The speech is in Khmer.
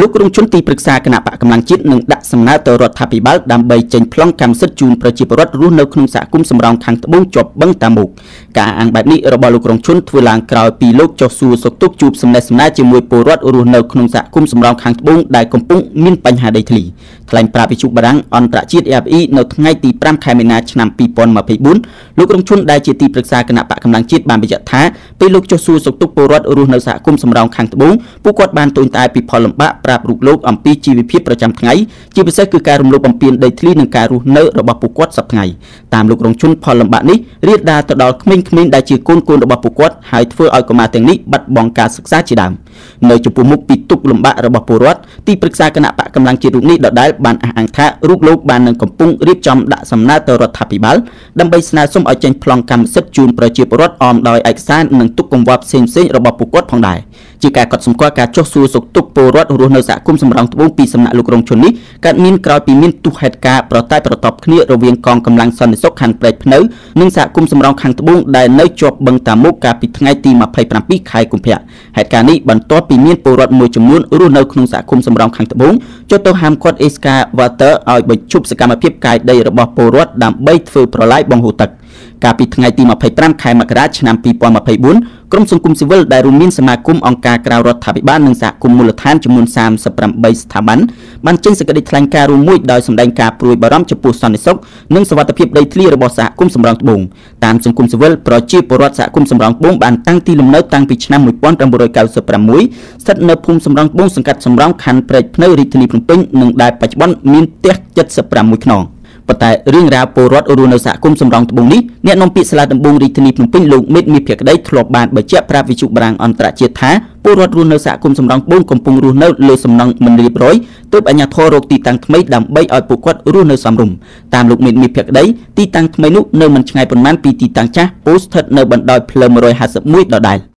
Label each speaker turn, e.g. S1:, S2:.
S1: លោករងជនទីប្រឹក្សាគណៈបកកម្លាំងជាតិនឹងដាក់សំណើទៅរដ្ឋាភិបាលដើម្បីចេញប្លង់កម្មសិទ្ធិជូនប្រជាពលរដ្ឋរស់នៅក្នុងសហគមន៍សំរោងខាងត្បូងជាប់បឹងតាមុខការអាងបែបនេះរបស់លោករងជនធ្វើឡើងក្រោយពីលោកចុះសួរសុខទុក្ខជួបសំណេះសំណាលជាមួយពលរដ្ឋរស់នៅក្នុងសហគមន៍សំរោងខាងត្បូងដែលកំពុងមានបញ្ហាដីធ្លីថ្លែងប្រាប់វិទ្យុបារាំងអន្តរជាតិ AFE នៅថ្ងៃទី5ខែមីនាឆ្នាំ2024លោករងជនដែលជាទីប្រឹក្សាគណៈបកកម្លាំងជាតិបានបញ្ជាក់ថាពេលលោកចុះសួរសុខទុក្ខពលរដ្ឋរស់នៅសហគមន៍សំរោងខាងត្បូងពួកគាត់បានទូញត្អែពីផលលំបាកប្រាប់រូបលោកអំពីជីវភាពប្រចាំថ្ងៃជាពិសេសគឺការរំលោភបំពានដីធ្លីនិងការរស់នៅរបស់ពួកគាត់សប្តាហ៍តាមលោករងជុនផលលំបាកនេះរាលដាលទៅដល់ក្មេងៗដែលជាកូនកូនរបស់ពួកគាត់ហើយធ្វើឲ្យកុមារទាំងនេះបាត់បង់ការសិក្សាជាដើមនៅចំពោះមុខពីទុកលំបាករបស់ពលរដ្ឋទីប្រឹក្សាគណៈបកកម្លាំងជាតិរូបនេះដដែលបានអះអាងថារូបលោកបាននឹងកំពុងរៀបចំដាក់សំណើទៅរដ្ឋាភិបាល ដើម្បីស្នើសុំឲ្យចេញប្លង់កម្មសិទ្ធិជូនប្រជាពលរដ្ឋអមដោយឯកសារនិងទុកកង្វល់ផ្សេងៗរបស់ពួកគាត់ផងដែរជាការកត់សម្គាល់ការចុះសួរសុខទុក្ខពលរដ្ឋរស់នៅសហគមន៍សំរងត្បូងពីសំណាក់លោករងជុននេះកើតមានក្រោយពីមានទុះហេតុការណ៍ប្រតែប្រតបគ្នារវាងកងកម្លាំងសន្តិសុខខាងព្រែកភ្នៅនិងសហគមន៍សំរងខាងត្បូងដែលនៅជាប់បឹងតាមុខកាលពីថ្ងៃទី27ខែកុម្ភៈហេតុការណ៍នេះបន្ទាប់ពីមានពលរដ្ឋមួយចំនួនរស់នៅក្នុងសហគមន៍សំម្ដងខាងត្បូងចុះទៅហាមឃាត់អេសកាវ៉ាទ័រឲ្យបញ្ឈប់សកម្មភាពកាយដីរបស់ពលរដ្ឋដើម្បីធ្វើប្រឡាយបង្ហូរទឹកកាលពីថ្ងៃទី25ខែមករាឆ្នាំ2024ក្រមសង្គមស៊ីវិលដែលរួមមានសមាគមអង្គការក្រៅរដ្ឋាភិបាលនិងសហគមន៍មូលដ្ឋានចំនួន38ស្ថាប័នបានចេញសេចក្តីថ្លែងការណ៍រួមមួយដោយសម្ដែងការព្រួយបារម្ភចំពោះសន្តិសុខនិងសវត្ថិភាពដីធ្លីរបស់សហគមន៍សំរងត្បូងតាមសង្គមស៊ីវិលប្រជាពលរដ្ឋសហគមន៍សំរងត្បូងបានតាំងទីលំនៅតាំងពីឆ្នាំ1996ស្ថិតនៅភូមិសំរងត្បូងសង្កាត់សំរងខណ្ឌព្រែកភ្នៅរាជធានីភ្នំពេញនិងដែលបច្ចុប្បន្ន មានផ្ទះ76ខ្នងប៉ុន្តែរឿងរ៉ាវពលរដ្ឋរស់នៅសហគមន៍សំរងត្បូងនេះអ្នកនាំពាក្យសាលាដំបងរាជធានីភ្នំពេញលោកមេតមាសភក្តីធ្លាប់បានបញ្ជាក់ប្រាប់វិទ្យុបរាំងអន្តរជាតិថាពលរដ្ឋរស់នៅសហគមន៍សំរងត្បូងកំពុងរស់នៅលើសំណង់មិនរៀបរយទើបអាជ្ញាធររកទីតាំងថ្មីដើម្បីឲ្យពួកគាត់រស់នៅសមរម្យតាមលោកមេតមាសភក្តីទីតាំងថ្មីនោះនៅមិនឆ្ងាយប៉ុន្មាន ពីទីតាំងចាស់ពូស្ថិតនៅបណ្ដោយផ្លូវ151ដដែល